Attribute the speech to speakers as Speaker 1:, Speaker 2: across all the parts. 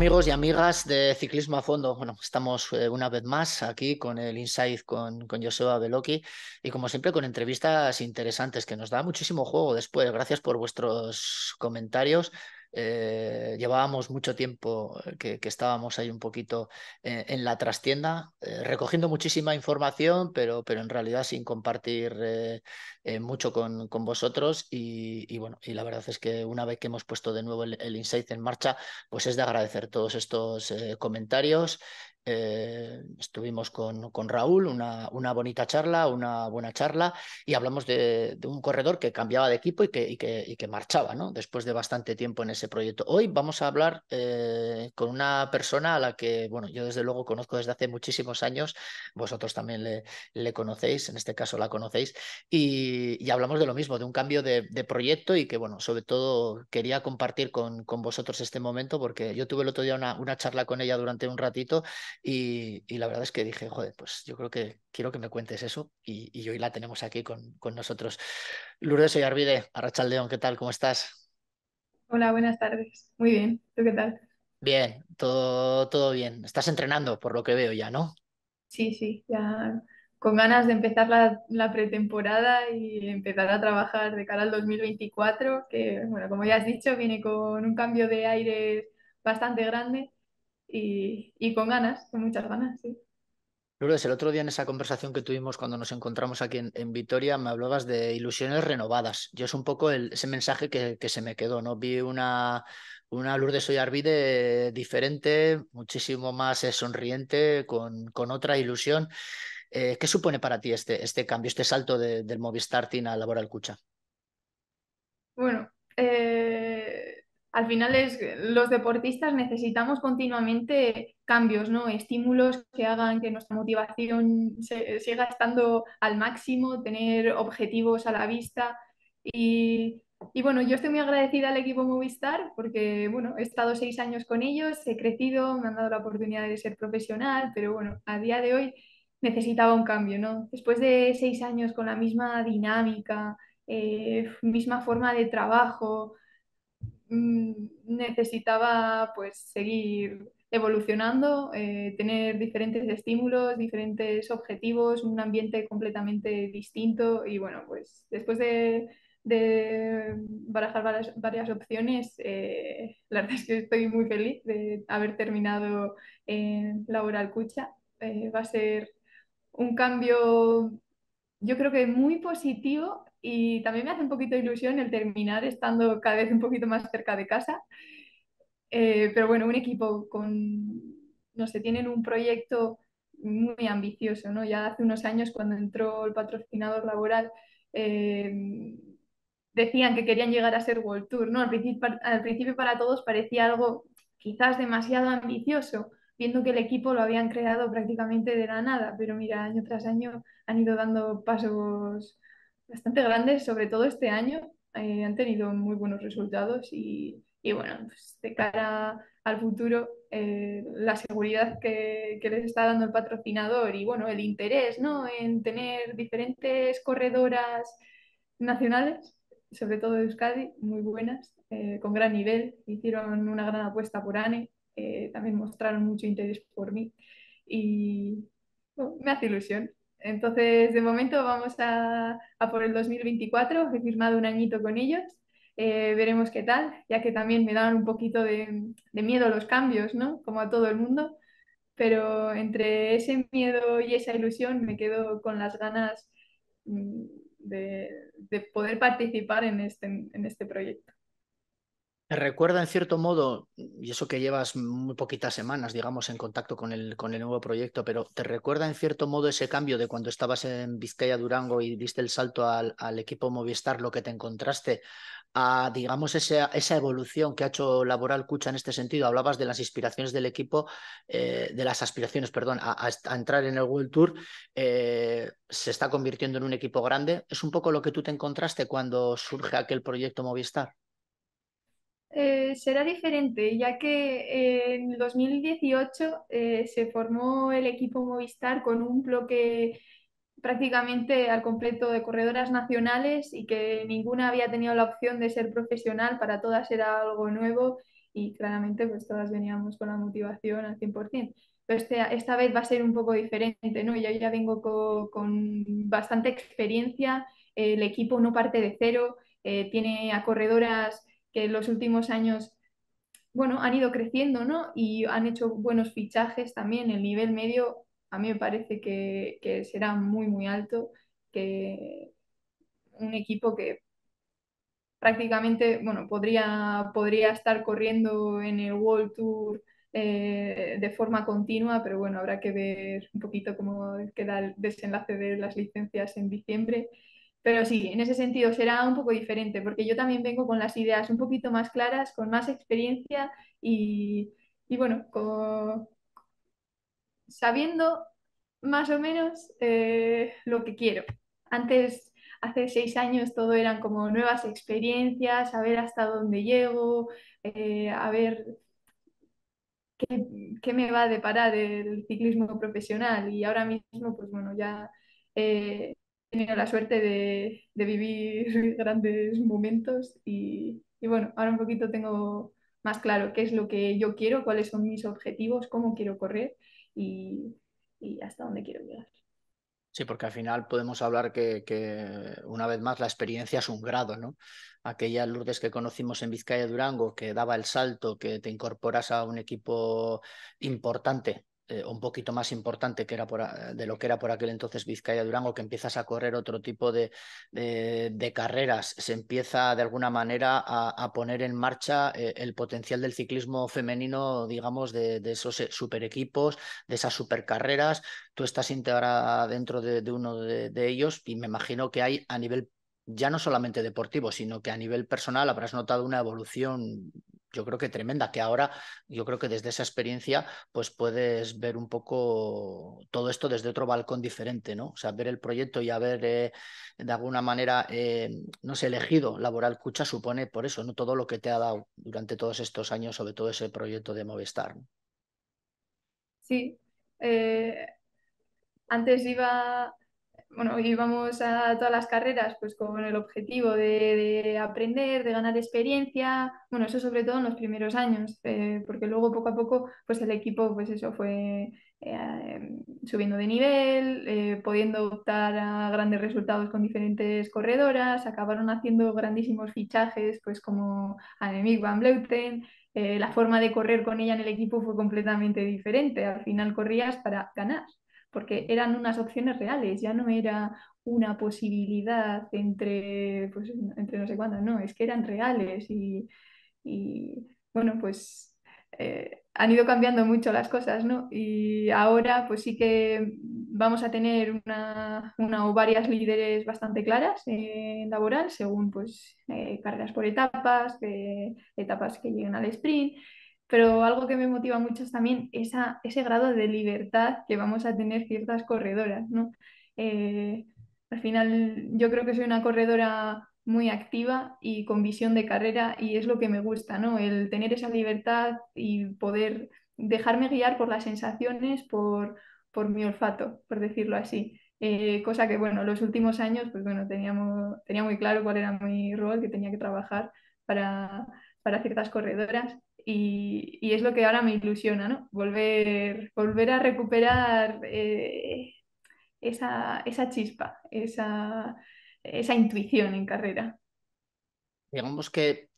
Speaker 1: amigos y amigas de Ciclismo a Fondo. Bueno, estamos eh, una vez más aquí con el Insight con, con Joseba Beloki y como siempre con entrevistas interesantes que nos da muchísimo juego después. Gracias por vuestros comentarios. Eh, llevábamos mucho tiempo eh, que, estábamos ahí un poquito eh, en la trastienda, recogiendo muchísima información, pero, en realidad sin compartir mucho con, vosotros. Y, bueno, y la verdad es que una vez que hemos puesto de nuevo el, el Insight en marcha, pues es de agradecer todos estos comentarios eh, estuvimos con, Raúl, una, una, bonita charla, una buena charla, y hablamos de, un corredor que cambiaba de equipo y que, marchaba, Después de bastante tiempo en ese proyecto. Hoy vamos a hablar eh, con una persona a la que, bueno, yo desde luego conozco desde hace muchísimos años, vosotros también le, conocéis, en este caso la conocéis, y, hablamos de lo mismo, de un cambio de, proyecto y que, bueno, sobre todo quería compartir con, vosotros este momento porque yo tuve el otro día una, una charla con ella durante un ratito y, la verdad es que dije, joder, pues yo creo que quiero que me cuentes eso y, hoy la tenemos aquí con, con nosotros. Lourdes Oyarvide, Arrachaldeón, ¿qué tal? ¿Cómo estás?
Speaker 2: Hola, buenas tardes. Muy bien. ¿Tú qué tal?
Speaker 1: Bien, todo, todo bien. Estás entrenando, por lo que veo ya, ¿no?
Speaker 2: Sí, sí, ya con ganas de empezar la, la, pretemporada y empezar a trabajar de cara al 2024, que, bueno, como ya has dicho, viene con un cambio de aire bastante grande y, con ganas, con muchas ganas, sí.
Speaker 1: Lourdes, el otro día en esa conversación que tuvimos cuando nos encontramos aquí en, Vitoria, me hablabas de ilusiones renovadas. Yo es un poco ese mensaje que, que, se me quedó, ¿no? Vi una, una Lourdes Oyarbide eh, diferente, muchísimo más eh, sonriente, con, con otra ilusión. Eh, ¿Qué supone para ti este, este cambio, este salto del Movistar Team a Laboral Cucha?
Speaker 2: Bueno, al final es, los deportistas necesitamos continuamente cambios, ¿no? Estímulos que hagan que nuestra motivación siga estando al máximo, tener objetivos a la vista. Y, bueno, yo estoy muy agradecida al equipo Movistar porque, bueno, he estado seis años con ellos, he crecido, me han dado la oportunidad de ser profesional, pero bueno, a día de hoy necesitaba un cambio, ¿no? Después de seis años con la misma dinámica, eh, misma forma de trabajo, Mm, necesitaba pues seguir evolucionando, eh, tener diferentes estímulos, diferentes objetivos, un ambiente completamente distinto y bueno, pues después de, barajar varias, opciones, eh, la verdad es que estoy muy feliz de haber terminado en la oral cucha. Eh, va a ser un cambio, yo creo que muy positivo y también me hace un poquito ilusión el terminar estando cada vez un poquito más cerca de casa. Eh, pero bueno, un equipo con, no sé, tienen un proyecto muy ambicioso, ¿no? Ya hace unos años cuando entró el patrocinador laboral eh, decían que querían llegar a ser World Tour, ¿no? Al principio, al principio para todos parecía algo quizás demasiado ambicioso, viendo que el equipo lo habían creado prácticamente de la nada, pero mira, año tras año han ido dando pasos bastante grandes, sobre todo este año. Eh, han tenido muy buenos resultados y, bueno, pues, de cara al futuro, eh, la seguridad que, les está dando el patrocinador y bueno, el interés en tener diferentes corredoras nacionales, sobre todo de Euskadi, muy buenas, eh, con gran nivel, hicieron una gran apuesta por ANE, también mostraron mucho interés por mí y me hace ilusión. Entonces, de momento vamos a, a por el 2024, he firmado un añito con ellos, eh, veremos qué tal, ya que también me dan un poquito de, de miedo los cambios, ¿no? Como a todo el mundo, pero entre ese miedo y esa ilusión me quedo con las ganas mm, de, de poder participar en este, en este proyecto
Speaker 1: recuerda en cierto modo, y eso que llevas muy poquitas semanas, digamos, en contacto con el, con el nuevo proyecto, pero ¿te recuerda en cierto modo ese cambio de cuando estabas en Vizcaya Durango y diste el salto al, equipo Movistar, lo que te encontraste? a, digamos, esa, esa, evolución que ha hecho Laboral Cucha en este sentido. Hablabas de las inspiraciones del equipo, eh, de las aspiraciones, perdón, a, entrar en el World Tour. Eh, se está convirtiendo en un equipo grande. ¿Es un poco lo que tú te encontraste cuando surge aquel proyecto Movistar?
Speaker 2: Eh, será diferente, ya que eh, en 2018 eh, se formó el equipo Movistar con un bloque prácticamente al completo de corredoras nacionales y que ninguna había tenido la opción de ser profesional, para todas era algo nuevo y claramente pues todas veníamos con la motivación al 100%. Pero este, esta vez va a ser un poco diferente, ¿no? Yo ya vengo con, con bastante experiencia, el equipo no parte de cero, tiene a corredoras que en los últimos años bueno, han ido creciendo, Y han hecho buenos fichajes también. El nivel medio a mí me parece que, será muy, muy alto, que un equipo que prácticamente, podría, estar corriendo en el World Tour eh, de forma continua, pero bueno, habrá que ver un poquito cómo queda el desenlace de las licencias en diciembre pero sí, en ese sentido será un poco diferente, porque yo también vengo con las ideas un poquito más claras, con más experiencia y, bueno, sabiendo más o menos eh, lo que quiero. Antes, hace seis años, todo eran como nuevas experiencias, a ver hasta dónde llego, eh, a ver qué, me va a deparar el ciclismo profesional. Y ahora mismo, pues bueno, ya... Eh, He tenido la suerte de, vivir grandes momentos y, bueno, ahora un poquito tengo más claro qué es lo que yo quiero, cuáles son mis objetivos, cómo quiero correr y, hasta dónde quiero llegar.
Speaker 1: Sí, porque al final podemos hablar que, una vez más la experiencia es un grado, ¿no? Aquella Lourdes que conocimos en Vizcaya Durango, que daba el salto, que te incorporas a un equipo importante eh, un poquito más importante que era de lo que era por aquel entonces Vizcaya Durango, que empiezas a correr otro tipo de, carreras, se empieza de alguna manera a, poner en marcha eh, el potencial del ciclismo femenino, digamos, de, de esos eh, super equipos, de esas super carreras. Tú estás integrada dentro de, uno de ellos y me imagino que hay a nivel ya no solamente deportivo, sino que a nivel personal habrás notado una evolución yo creo que tremenda, que ahora yo creo que desde esa experiencia pues puedes ver un poco todo esto desde otro balcón diferente, ¿no? O sea, ver el proyecto y haber eh, de alguna manera, eh, no sé, elegido Laboral Cucha supone por eso, ¿no? Todo lo que te ha dado durante todos estos años, sobre todo ese proyecto de Movistar.
Speaker 2: Sí. Eh, antes iba bueno, íbamos a todas las carreras pues con el objetivo de, aprender, de ganar experiencia, bueno, eso sobre todo en los primeros años, eh, porque luego poco a poco pues el equipo pues eso fue eh, subiendo de nivel, eh, pudiendo optar a grandes resultados con diferentes corredoras, acabaron haciendo grandísimos fichajes pues como Annemiek van Bleuten, la forma de correr con ella en el equipo fue completamente diferente, al final corrías para ganar porque eran unas opciones reales, ya no era una posibilidad entre, pues, entre no sé cuándo, no, es que eran reales y, bueno, pues eh, han ido cambiando mucho las cosas, ¿no? Y ahora pues sí que vamos a tener una, o varias líderes bastante claras en laboral, según pues eh, por etapas, eh, etapas que lleguen al sprint pero algo que me motiva mucho es también esa, ese grado de libertad que vamos a tener ciertas corredoras, ¿no? Eh, al final yo creo que soy una corredora muy activa y con visión de carrera y es lo que me gusta, ¿no? El tener esa libertad y poder dejarme guiar por las sensaciones, por, mi olfato, por decirlo así. Eh, cosa que, bueno, los últimos años, pues teníamos, tenía muy claro cuál era mi rol, que tenía que trabajar para, para ciertas corredoras y, es lo que ahora me ilusiona, ¿no? Volver, volver a recuperar eh, esa, esa, chispa, esa, intuición en carrera.
Speaker 1: Digamos que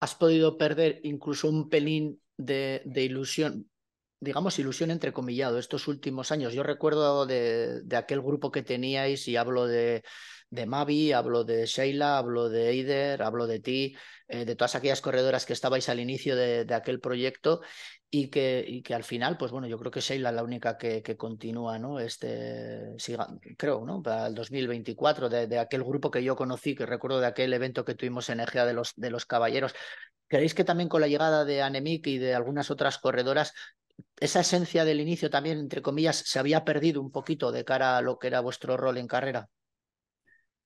Speaker 1: has podido perder incluso un pelín de, ilusión, digamos ilusión entrecomillado, estos últimos años. Yo recuerdo de aquel grupo que teníais y hablo de de Mavi, hablo de Sheila, hablo de Eider, hablo de ti, eh, de todas aquellas corredoras que estabais al inicio de, aquel proyecto y que, y que, al final, pues bueno, yo creo que Sheila es la única que, continúa, ¿no? Este, siga, creo, ¿no? Para el 2024, de, aquel grupo que yo conocí, que recuerdo de aquel evento que tuvimos en Egea de los, de los Caballeros. ¿Creéis que también con la llegada de Anemic y de algunas otras corredoras, esa esencia del inicio también, entre comillas, se había perdido un poquito de cara a lo que era vuestro rol en carrera?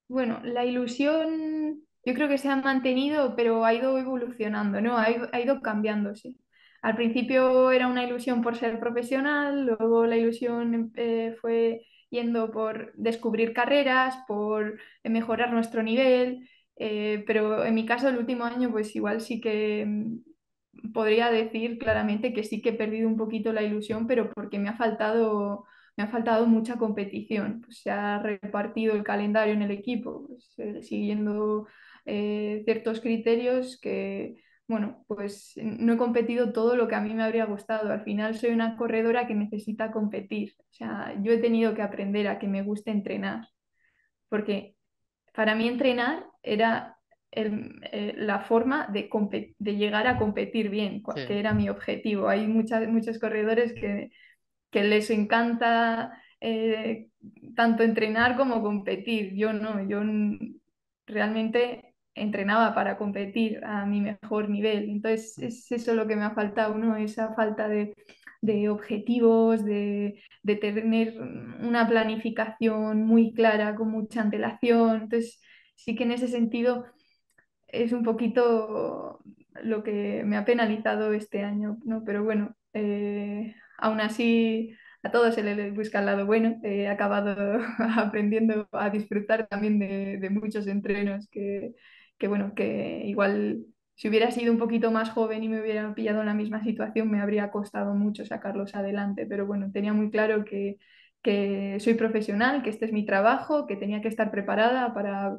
Speaker 2: Bueno, la ilusión yo creo que se ha mantenido, pero ha ido evolucionando, ¿no? Ha ido, ha ido cambiándose. Al principio era una ilusión por ser profesional, luego la ilusión eh, fue yendo por descubrir carreras, por mejorar nuestro nivel, eh, pero en mi caso el último año pues igual sí que mm, podría decir claramente que sí que he perdido un poquito la ilusión, pero porque me ha faltado me ha faltado mucha competición. Pues se ha repartido el calendario en el equipo, pues, eh, siguiendo eh, ciertos criterios que, bueno, pues no he competido todo lo que a mí me habría gustado. Al final soy una corredora que necesita competir. O sea, yo he tenido que aprender a que me guste entrenar, porque para mí entrenar era el, eh, la forma de, de, llegar a competir bien, que era mi objetivo. Hay muchas, muchos corredores que que les encanta eh, tanto entrenar como competir. Yo no, yo realmente entrenaba para competir a mi mejor nivel. Entonces es eso lo que me ha faltado, ¿no? Esa falta de, objetivos, de, tener una planificación muy clara, con mucha antelación. Entonces sí que en ese sentido es un poquito lo que me ha penalizado este año, ¿no? Pero bueno, eh, aún así a todos se les busca el lado bueno. He acabado aprendiendo a disfrutar también de, muchos entrenos que, bueno, que igual si hubiera sido un poquito más joven y me hubieran pillado en la misma situación, me habría costado mucho sacarlos adelante. Pero bueno, tenía muy claro que, que soy profesional, que este es mi trabajo, que tenía que estar preparada para,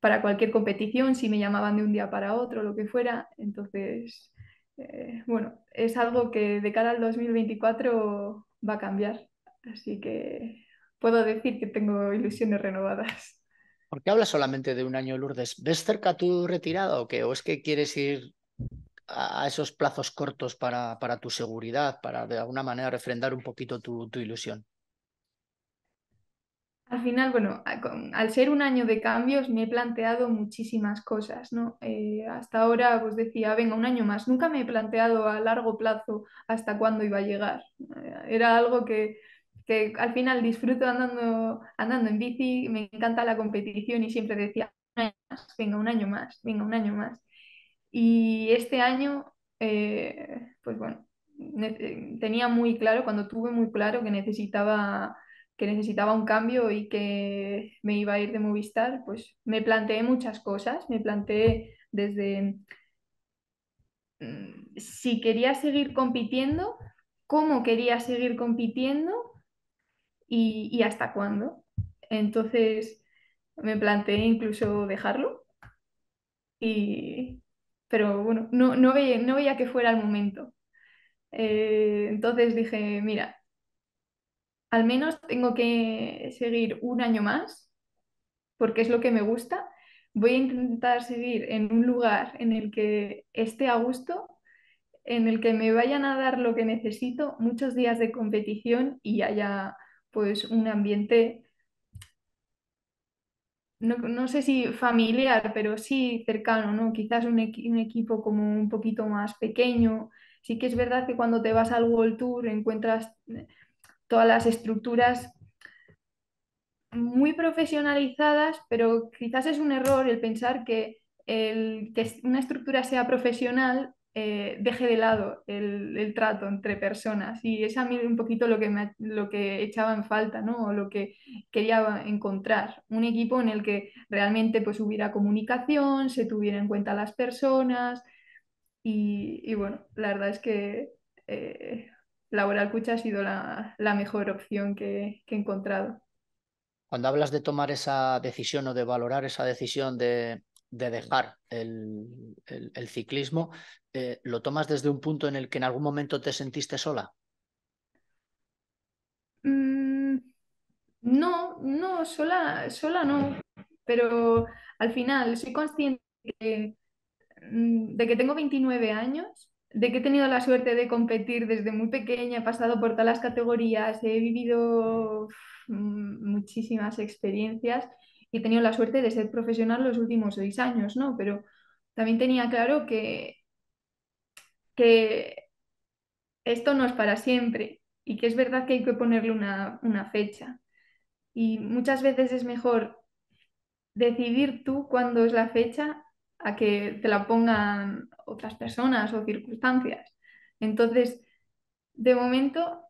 Speaker 2: para cualquier competición, si me llamaban de un día para otro, lo que fuera. Entonces, eh, bueno, es algo que de cara al 2024 va a cambiar. Así que puedo decir que tengo ilusiones renovadas.
Speaker 1: ¿Por qué hablas solamente de un año, Lourdes? ¿Ves cerca tu retirada o ¿O es que quieres ir a esos plazos cortos para, para tu seguridad, para de alguna manera refrendar un poquito tu ilusión?
Speaker 2: al final, bueno, al ser un año de cambios me he planteado muchísimas cosas, ¿no? Eh, hasta ahora os pues, decía, venga, un año más, nunca me he planteado a largo plazo hasta cuándo iba a llegar. Eh, era algo que, que al final disfruto andando, andando en bici, me encanta la competición y siempre decía, venga, un año más, venga, un año más. Y este año, eh, pues bueno, tenía muy claro, cuando tuve muy claro que necesitaba que necesitaba un cambio y que me iba a ir de Movistar, pues me planteé muchas cosas, me planteé desde mm, si quería seguir compitiendo, cómo quería seguir compitiendo y, hasta cuándo. Entonces me planteé incluso dejarlo, y... pero bueno, no, veía, que fuera el momento. Eh, entonces dije, mira, al menos tengo que seguir un año más, porque es lo que me gusta. Voy a intentar seguir en un lugar en el que esté a gusto, en el que me vayan a dar lo que necesito, muchos días de competición y haya pues un ambiente no, sé si familiar, pero sí cercano, ¿no? Quizás un, un, equipo como un poquito más pequeño. Sí que es verdad que cuando te vas al World Tour encuentras todas las estructuras muy profesionalizadas, pero quizás es un error el pensar que, el, que una estructura sea profesional eh, deje de lado el, trato entre personas. Y es a mí un poquito lo que, lo que echaba en falta, ¿no? O lo que quería encontrar. Un equipo en el que realmente pues, hubiera comunicación, se tuvieran en cuenta las personas. Y, bueno, la verdad es que eh, laboral Cucha ha sido la, mejor opción que, he encontrado.
Speaker 1: Cuando hablas de tomar esa decisión o de valorar esa decisión de, dejar el, ciclismo, eh, ¿lo tomas desde un punto en el que en algún momento te sentiste sola?
Speaker 2: Mm, no, no, sola, sola no. Pero al final soy consciente de que mm, tengo 29 años de que he tenido la suerte de competir desde muy pequeña, he pasado por todas las categorías, he vivido mm, muchísimas experiencias y he tenido la suerte de ser profesional los últimos seis años, ¿no? Pero también tenía claro que, esto no es para siempre y que es verdad que hay que ponerle una, una fecha. Y muchas veces es mejor decidir tú cuándo es la fecha a que te la pongan otras personas o circunstancias. Entonces, de momento,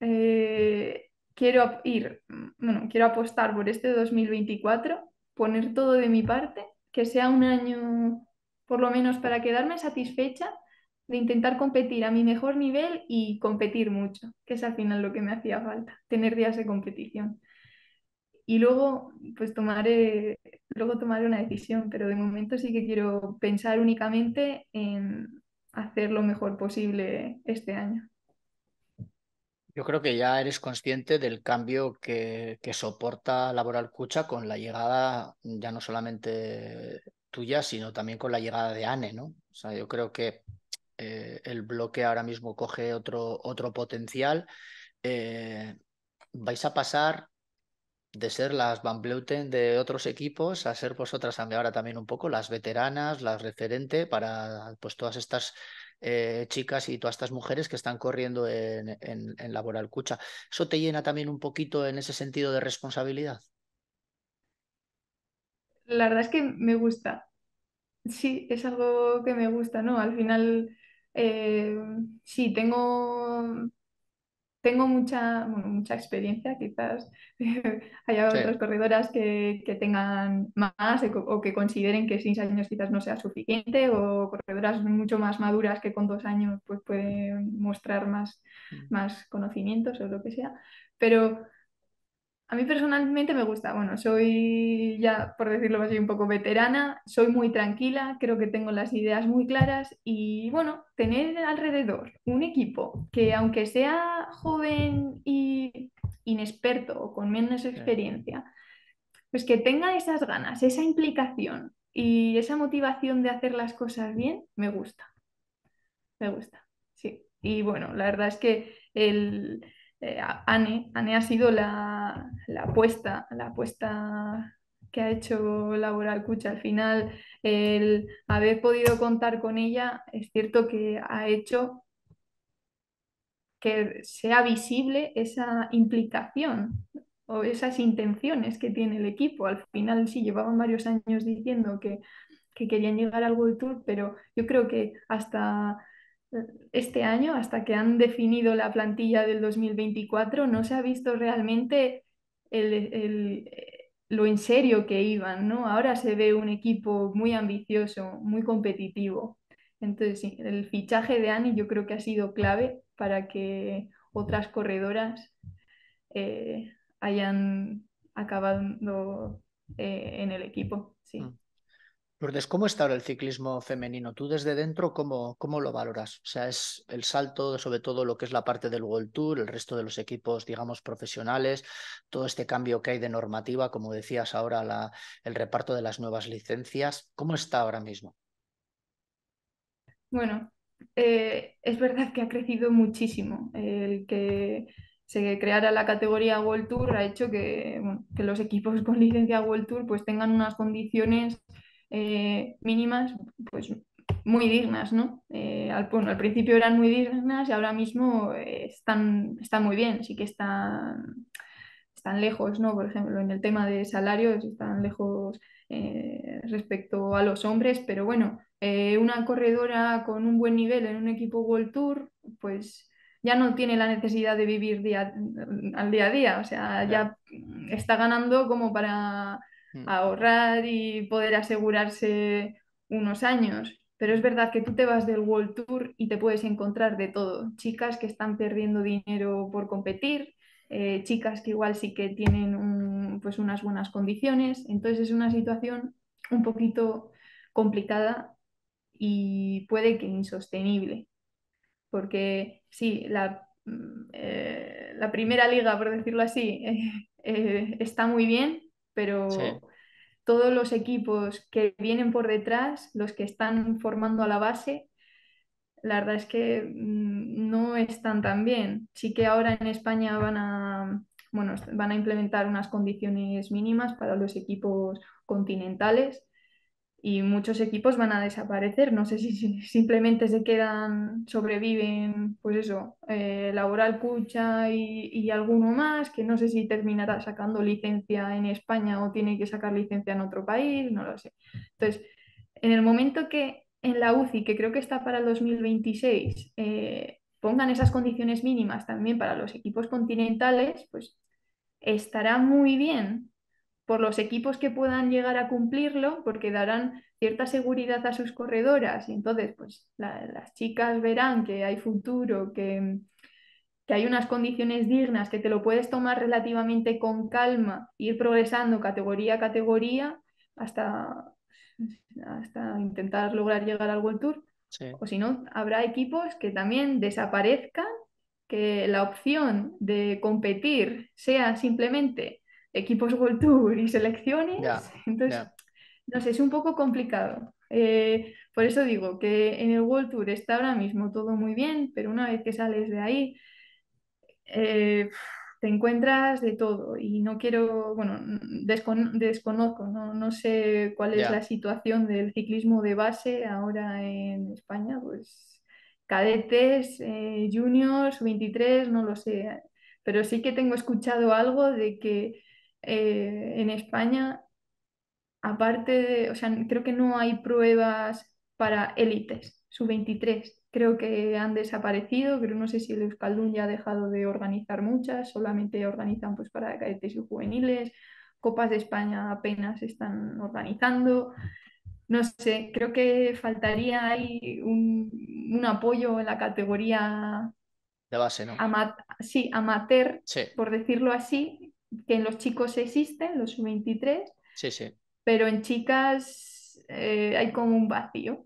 Speaker 2: eh, quiero quiero apostar por este 2024, poner todo de mi parte, que sea un año por lo menos para quedarme satisfecha de intentar competir a mi mejor nivel y competir mucho, que es al final lo que me hacía falta, tener días de competición y luego pues tomaré, eh, luego tomaré una decisión, pero de momento sí que quiero pensar únicamente en hacer lo mejor posible este año.
Speaker 1: Yo creo que ya eres consciente del cambio que, soporta Laboral Cucha con la llegada ya no solamente tuya, sino también con la llegada de Ane. ¿no? O sea, yo creo que eh, el bloque ahora mismo coge otro, otro potencial. Eh, vais a pasar de ser las Van Bleuten de otros equipos a ser vosotras ahora también un poco las veteranas, las referente para pues todas estas eh, chicas y todas estas mujeres que están corriendo en, en, Laboral Cucha. ¿Eso te llena también un poquito en ese sentido de responsabilidad?
Speaker 2: La verdad es que me gusta. Sí, es algo que me gusta, ¿no? Al final, eh, sí, tengo tengo mucha, mucha experiencia, quizás haya otras corredoras que, tengan más o que consideren que seis años quizás no sea suficiente o corredoras mucho más maduras que con dos años pues pueden mostrar más, mm. más conocimientos o lo que sea. Pero a mí personalmente me gusta, bueno, soy ya, por decirlo así, un poco veterana, soy muy tranquila, creo que tengo las ideas muy claras y bueno, tener alrededor un equipo que aunque sea joven y inexperto o con menos experiencia, pues que tenga esas ganas, esa implicación y esa motivación de hacer las cosas bien, me gusta, me gusta, sí. Y bueno, la verdad es que el eh, Anne. ha sido la, apuesta, la apuesta que ha hecho Laura Cucha Al final, el haber podido contar con ella es cierto que ha hecho que sea visible esa implicación o esas intenciones que tiene el equipo. Al final sí llevaban varios años diciendo que, querían llegar al World Tour, pero yo creo que hasta este año, hasta que han definido la plantilla del 2024, no se ha visto realmente lo en serio que iban, ¿no? Ahora se ve un equipo muy ambicioso, muy competitivo. Entonces, el fichaje de Ani yo creo que ha sido clave para que otras corredoras eh, hayan acabado eh, en el equipo,
Speaker 1: sí. Mm. Lourdes, ¿cómo está ahora el ciclismo femenino? Tú desde dentro, ¿cómo, cómo lo valoras? O sea, es el salto, sobre todo lo que es la parte del World Tour, el resto de los equipos, digamos, profesionales, todo este cambio que hay de normativa, como decías ahora, el reparto de las nuevas licencias. ¿Cómo está ahora mismo?
Speaker 2: Bueno, eh, es verdad que ha crecido muchísimo. El que se creara la categoría World Tour ha hecho que, que los equipos con licencia World Tour pues tengan unas condiciones eh, mínimas, pues muy dignas, ¿no? Eh, al, al principio eran muy dignas y ahora mismo eh, están, están muy bien, sí que están, están lejos, ¿no? Por ejemplo, en el tema de salarios están lejos respecto a los hombres, pero bueno, una corredora con un buen nivel en un equipo World Tour, pues ya no tiene la necesidad de vivir al día a día, o sea, ya está ganando como para Mm. ahorrar y poder asegurarse unos años. Pero es verdad que tú te vas del World Tour y te puedes encontrar de todo. Chicas que están perdiendo dinero por competir, eh, chicas que igual sí que tienen pues unas buenas condiciones. Entonces es una situación un poquito complicada y puede que insostenible. Porque sí, la, mm, eh, la primera liga, por decirlo así, eh, está muy bien, pero todos los equipos que vienen por detrás, los que están formando a la base, la verdad es que mm, no están tan bien. Sí que ahora en España van a, van a implementar unas condiciones mínimas para los equipos continentales, y muchos equipos van a desaparecer. No sé si, simplemente se quedan, sobreviven, pues eso, eh, Laboral Cucha y, alguno más, que no sé si terminará sacando licencia en España o tiene que sacar licencia en otro país, no lo sé. Entonces, en el momento que en la UCI, que creo que está para el 2026, eh, pongan esas condiciones mínimas también para los equipos continentales, pues estará muy bien por los equipos que puedan llegar a cumplirlo, porque darán cierta seguridad a sus corredoras y entonces pues las chicas verán que hay futuro, que, hay unas condiciones dignas, que te lo puedes tomar relativamente con calma, ir progresando categoría a categoría hasta, hasta intentar lograr llegar al World Tour. O si no, habrá equipos que también desaparezcan, que la opción de competir sea simplemente equipos World Tour y selecciones. Entonces, no sé, es un poco complicado. Eh, por eso digo que en el World Tour está ahora mismo todo muy bien, pero una vez que sales de ahí, eh, te encuentras de todo y no quiero, bueno, desconozco, no, sé cuál es la situación del ciclismo de base ahora en España, pues cadetes, eh, juniors, 23, no lo sé, pero sí que tengo escuchado algo de que eh, en España, aparte de, o sea, creo que no hay pruebas para élites, sub-23. Creo que han desaparecido, pero no sé si el Euskaldun ya ha dejado de organizar muchas, solamente organizan pues para cadetes y juveniles, Copas de España apenas están organizando. No sé, creo que faltaría ahí un, apoyo en la categoría de base, ¿no? sí, amateur, por decirlo así, que en los chicos existen, los 23, pero en chicas eh, hay como un vacío.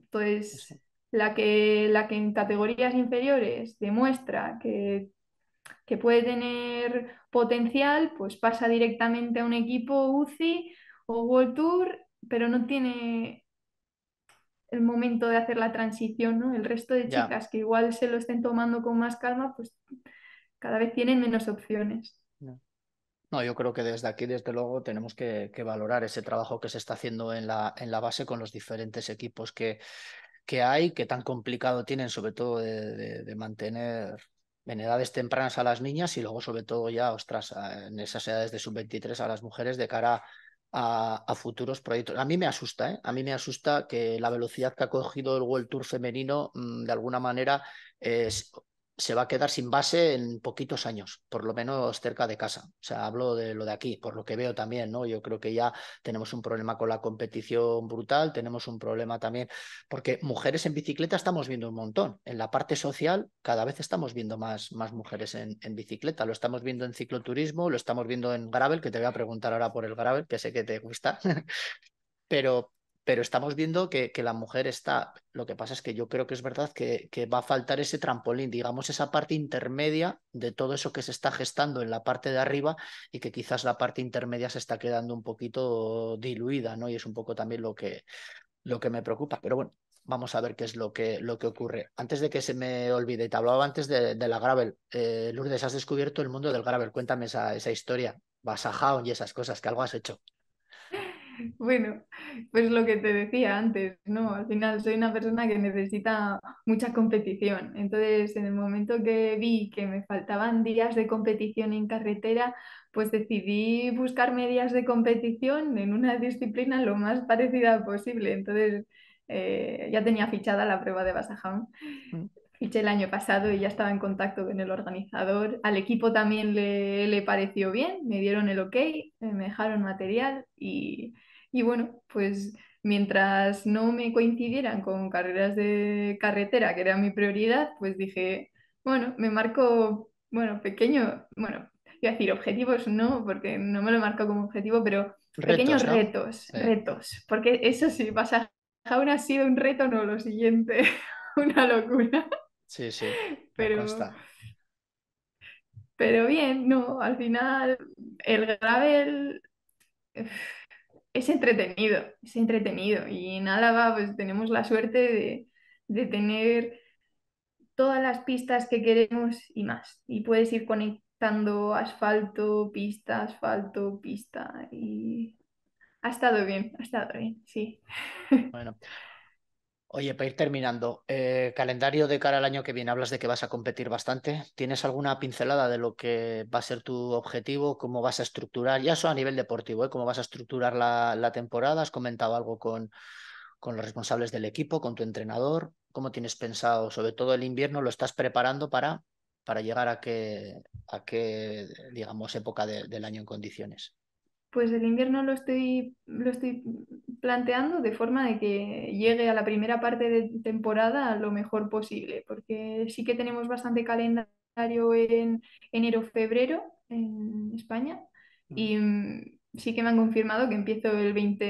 Speaker 2: Entonces, la, que, la que en categorías inferiores demuestra que, puede tener potencial, pues pasa directamente a un equipo UCI o World Tour, pero no tiene el momento de hacer la transición, ¿no? El resto de chicas que igual se lo estén tomando con más calma, pues cada vez tienen menos opciones.
Speaker 1: No, yo creo que desde aquí, desde luego, tenemos que, valorar ese trabajo que se está haciendo en la, en la base con los diferentes equipos que, que hay, que tan complicado tienen, sobre todo de, mantener en edades tempranas a las niñas y luego, sobre todo, ya, ostras, en esas edades de sub-23 a las mujeres de cara a, a, futuros proyectos. A mí me asusta, ¿eh? a mí me asusta que la velocidad que ha cogido el World Tour femenino, mm, de alguna manera, es, se va a quedar sin base en poquitos años, por lo menos cerca de casa. O sea, hablo de lo de aquí, por lo que veo también, ¿no? Yo creo que ya tenemos un problema con la competición brutal, tenemos un problema también, porque mujeres en bicicleta estamos viendo un montón. En la parte social, cada vez estamos viendo más, más mujeres en, en bicicleta. Lo estamos viendo en cicloturismo, lo estamos viendo en gravel, que te voy a preguntar ahora por el gravel, que sé que te gusta. Pero pero estamos viendo que, que, la mujer está, lo que pasa es que yo creo que es verdad que, que, va a faltar ese trampolín, digamos, esa parte intermedia de todo eso que se está gestando en la parte de arriba y que quizás la parte intermedia se está quedando un poquito diluida, ¿no? Y es un poco también lo que, lo que me preocupa, pero bueno. Vamos a ver qué es lo que, lo que ocurre. Antes de que se me olvide, te hablaba antes de, la Gravel. Eh, Lourdes, has descubierto el mundo del Gravel. Cuéntame esa, esa historia, Basajao y esas cosas, que algo has hecho.
Speaker 2: Bueno, pues lo que te decía antes, ¿no? Al final soy una persona que necesita mucha competición. Entonces, en el momento que vi que me faltaban días de competición en carretera, pues decidí buscarme días de competición en una disciplina lo más parecida posible. Entonces, eh, ya tenía fichada la prueba de Basaján. Mm. fiché el año pasado y ya estaba en contacto con el organizador. Al equipo también le, le pareció bien, me dieron el ok, eh, me dejaron material y, y bueno, pues mientras no me coincidieran con carreras de carretera, que era mi prioridad, pues dije, bueno, me marco, bueno, pequeño, bueno, iba a decir objetivos, no, porque no me lo marco como objetivo, pero pequeños retos, retos, porque eso sí, pasa, aún ha sido un reto, no, lo siguiente, una locura.
Speaker 1: Sí, sí, pero...
Speaker 2: Pero bien, no, al final el gravel es entretenido, es entretenido. Y en Álava pues, tenemos la suerte de, tener todas las pistas que queremos y más. Y puedes ir conectando asfalto, pista, asfalto, pista. Y ha estado bien, ha estado bien, sí.
Speaker 1: Bueno, Oye, para ir terminando, eh, calendario de cara al año que viene, hablas de que vas a competir bastante. ¿Tienes alguna pincelada de lo que va a ser tu objetivo? ¿Cómo vas a estructurar? Ya eso a nivel deportivo, ¿eh? ¿cómo vas a estructurar la, temporada? ¿Has comentado algo con, los responsables del equipo, con tu entrenador? ¿Cómo tienes pensado, sobre todo el invierno, lo estás preparando para, llegar a qué, a digamos, época del año en condiciones?
Speaker 2: Pues el invierno lo estoy, lo estoy planteando de forma de que llegue a la primera parte de temporada lo mejor posible, porque sí que tenemos bastante calendario en enero-febrero en España y mm, sí que me han confirmado que empiezo el 20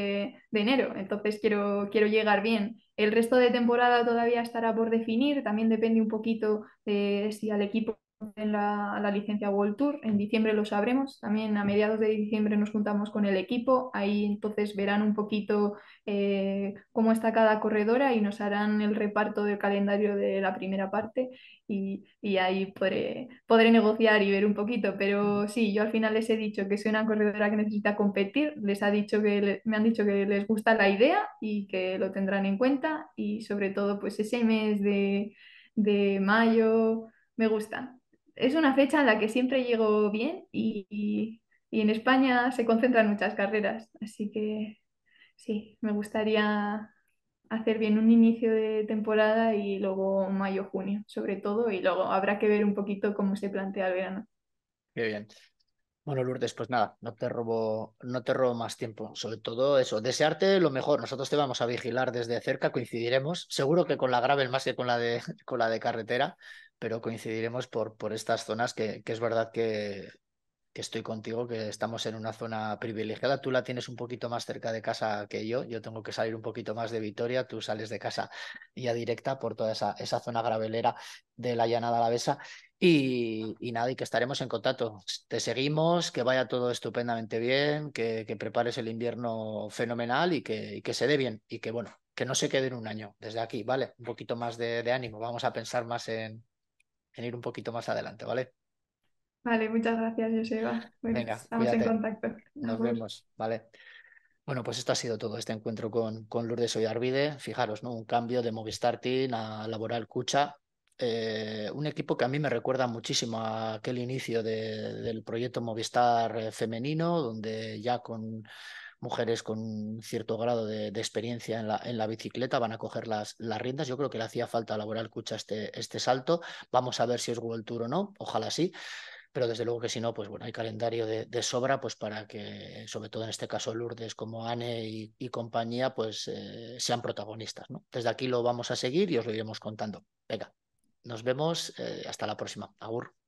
Speaker 2: de enero, entonces quiero, quiero llegar bien. El resto de temporada todavía estará por definir, también depende un poquito de si al equipo la, la licencia World Tour. En diciembre lo sabremos. También a mediados de diciembre nos juntamos con el equipo. Ahí entonces verán un poquito eh, cómo está cada corredora y nos harán el reparto del calendario de la primera parte. Y, ahí podré, negociar y ver un poquito. Pero sí, yo al final les he dicho que soy una corredora que necesita competir. Les ha dicho que me han dicho que les gusta la idea y que lo tendrán en cuenta. Y sobre todo, pues ese mes de, de mayo me gusta es una fecha en la que siempre llego bien y, en España se concentran muchas carreras, así que sí, me gustaría hacer bien un inicio de temporada y luego mayo, junio, sobre todo, y luego habrá que ver un poquito cómo se plantea el verano.
Speaker 1: Muy bien. Bueno, Lourdes, pues nada, no te robo, no te robo más tiempo. Sobre todo eso, desearte lo mejor. Nosotros te vamos a vigilar desde cerca, coincidiremos. Seguro que con la gravel más que con la de, con la de carretera, pero coincidiremos por, por estas zonas que, es verdad que, estoy contigo, que estamos en una zona privilegiada. Tú la tienes un poquito más cerca de casa que yo, yo tengo que salir un poquito más de Vitoria, tú sales de casa ya directa por toda esa, esa zona gravelera de la llanada alavesa. Y, y, nada, y que estaremos en contacto. Te seguimos, que vaya todo estupendamente bien, que, prepares el invierno fenomenal y que, que, se dé bien. Y que, bueno, que no se quede en un año desde aquí, ¿vale? Un poquito más de ánimo. Vamos a pensar más en, en ir un poquito más adelante, ¿vale?
Speaker 2: Vale, muchas gracias, Joseba. Pues Venga, estamos en contacto. Nos
Speaker 1: vemos, vale. Bueno, pues esto ha sido todo este encuentro con, con Lourdes Oyarvide. Fijaros, ¿no? Un cambio de Movistar Team a Laboral Cucha. Eh, un equipo que a mí me recuerda muchísimo a aquel inicio del proyecto Movistar eh, femenino, donde ya con mujeres con cierto grado de, experiencia en la, en la, bicicleta van a coger las, riendas. Yo creo que le hacía falta laboral Cucha este, este salto. Vamos a ver si es Google Tour o no, ojalá sí pero desde luego que si no, pues bueno, hay calendario de, sobra pues para que, sobre todo en este caso Lourdes como Anne y, compañía, pues eh, sean protagonistas. Desde aquí lo vamos a seguir y os lo iremos contando. Venga, nos vemos, eh, hasta la próxima. Agur.